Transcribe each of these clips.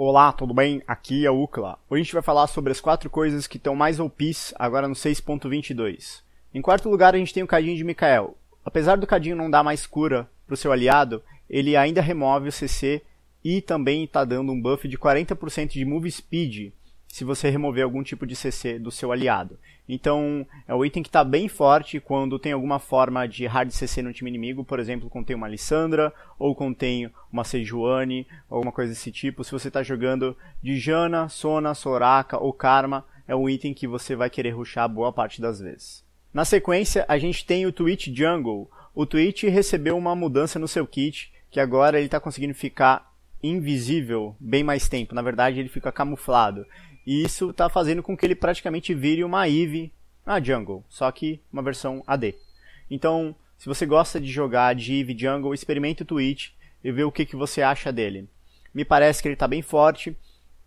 Olá, tudo bem? Aqui é o Ucla. Hoje a gente vai falar sobre as quatro coisas que estão mais OPs agora no 6.22. Em quarto lugar, a gente tem o cadinho de Mikael. Apesar do cadinho não dar mais cura para o seu aliado, ele ainda remove o CC e também está dando um buff de 40% de move speed se você remover algum tipo de CC do seu aliado. Então, é o item que está bem forte quando tem alguma forma de hard CC no time inimigo, por exemplo, contém uma Lissandra, ou contém uma Sejuani, alguma coisa desse tipo. Se você está jogando de Jana, Sona, Soraka ou Karma, é um item que você vai querer ruxar boa parte das vezes. Na sequência, a gente tem o Twitch Jungle. O Twitch recebeu uma mudança no seu kit, que agora ele está conseguindo ficar invisível bem mais tempo. Na verdade, ele fica camuflado. E isso está fazendo com que ele praticamente vire uma Eve na Jungle, só que uma versão AD. Então, se você gosta de jogar de Eve Jungle, experimente o Twitch e vê o que, que você acha dele. Me parece que ele está bem forte,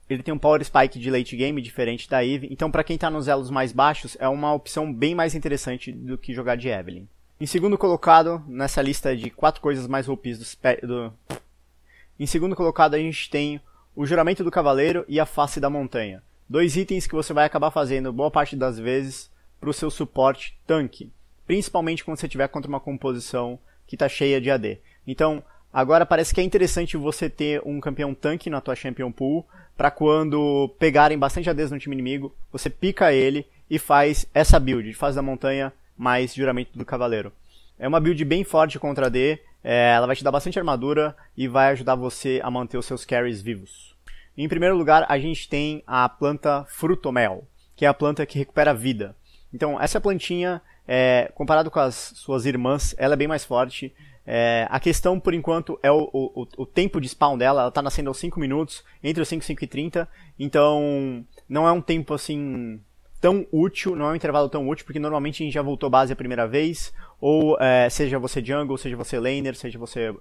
ele tem um power spike de late game diferente da Eve, então para quem está nos elos mais baixos, é uma opção bem mais interessante do que jogar de Evelyn. Em segundo colocado, nessa lista de quatro coisas mais roupis do... Em segundo colocado, a gente tem o Juramento do Cavaleiro e a Face da Montanha. Dois itens que você vai acabar fazendo boa parte das vezes para o seu suporte tanque, principalmente quando você tiver contra uma composição que está cheia de AD. Então, agora parece que é interessante você ter um campeão tanque na tua champion pool para quando pegarem bastante ADs no time inimigo, você pica ele e faz essa build, faz da montanha mais juramento do cavaleiro. É uma build bem forte contra AD, é, ela vai te dar bastante armadura e vai ajudar você a manter os seus carries vivos. Em primeiro lugar, a gente tem a planta frutomel, que é a planta que recupera a vida. Então, essa plantinha, é, comparado com as suas irmãs, ela é bem mais forte. É, a questão, por enquanto, é o, o, o tempo de spawn dela. Ela está nascendo aos 5 minutos, entre os 5 e 5 e 30. Então, não é um tempo, assim, tão útil, não é um intervalo tão útil, porque normalmente a gente já voltou base a primeira vez, ou é, seja você jungle, seja você laner, seja você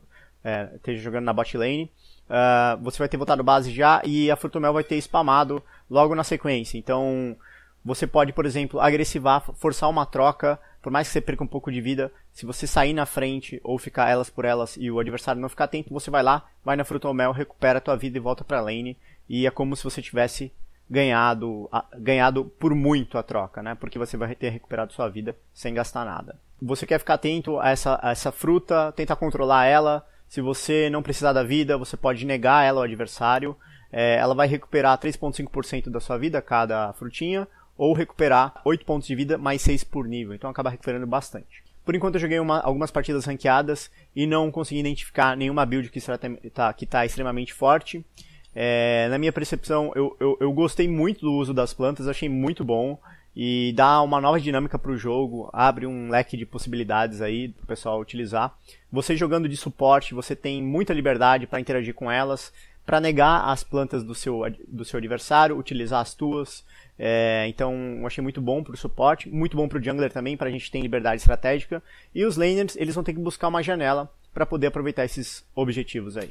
é, esteja jogando na bot lane, uh, você vai ter voltado base já e a Furtumel vai ter spamado logo na sequência. Então, você pode, por exemplo, agressivar, forçar uma troca, por mais que você perca um pouco de vida, se você sair na frente ou ficar elas por elas e o adversário não ficar atento, você vai lá, vai na Frutomel, recupera a tua vida e volta pra lane. E é como se você tivesse ganhado, ganhado por muito a troca, né? Porque você vai ter recuperado sua vida sem gastar nada. Você quer ficar atento a essa, a essa fruta, tentar controlar ela, se você não precisar da vida, você pode negar ela ao adversário. É, ela vai recuperar 3,5% da sua vida cada frutinha, ou recuperar 8 pontos de vida mais 6 por nível. Então acaba recuperando bastante. Por enquanto eu joguei uma, algumas partidas ranqueadas e não consegui identificar nenhuma build que está tá, que tá extremamente forte. É, na minha percepção, eu, eu, eu, gostei muito do uso das plantas, achei muito bom e dá uma nova dinâmica para o jogo, abre um leque de possibilidades aí para o pessoal utilizar. Você jogando de suporte, você tem muita liberdade para interagir com elas, para negar as plantas do seu, do seu adversário, utilizar as tuas. É, então, achei muito bom para o suporte, muito bom para o jungler também, para a gente ter liberdade estratégica. E os laners, eles vão ter que buscar uma janela para poder aproveitar esses objetivos aí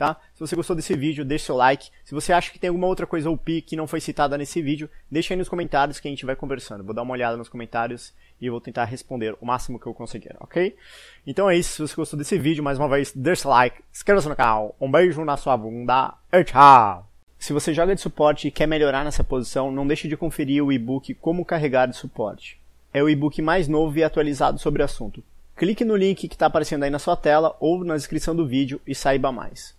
tá? Se você gostou desse vídeo, deixe seu like. Se você acha que tem alguma outra coisa OP que não foi citada nesse vídeo, deixe aí nos comentários que a gente vai conversando. Vou dar uma olhada nos comentários e vou tentar responder o máximo que eu conseguir, ok? Então é isso, se você gostou desse vídeo, mais uma vez, deixe seu like, inscreva-se no canal, um beijo na sua bunda e tchau! Se você joga de suporte e quer melhorar nessa posição, não deixe de conferir o e-book Como Carregar de Suporte. É o e-book mais novo e atualizado sobre o assunto. Clique no link que está aparecendo aí na sua tela ou na descrição do vídeo e saiba mais.